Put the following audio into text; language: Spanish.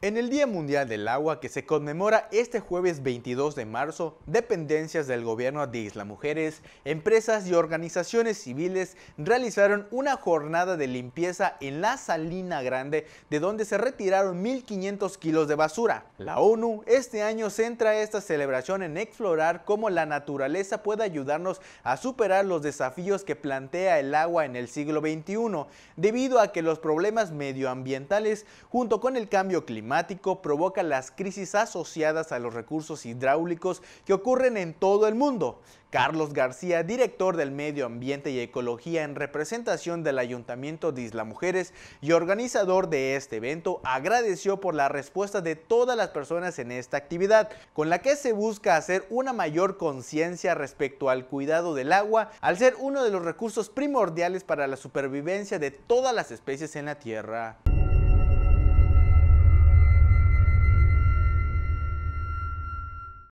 En el Día Mundial del Agua que se conmemora este jueves 22 de marzo, dependencias del gobierno de Isla Mujeres, empresas y organizaciones civiles realizaron una jornada de limpieza en la Salina Grande de donde se retiraron 1.500 kilos de basura. La ONU este año centra esta celebración en explorar cómo la naturaleza puede ayudarnos a superar los desafíos que plantea el agua en el siglo XXI, debido a que los problemas medioambientales junto con el cambio climático provoca las crisis asociadas a los recursos hidráulicos que ocurren en todo el mundo. Carlos García, director del Medio Ambiente y Ecología en representación del Ayuntamiento de Isla Mujeres y organizador de este evento, agradeció por la respuesta de todas las personas en esta actividad, con la que se busca hacer una mayor conciencia respecto al cuidado del agua, al ser uno de los recursos primordiales para la supervivencia de todas las especies en la Tierra.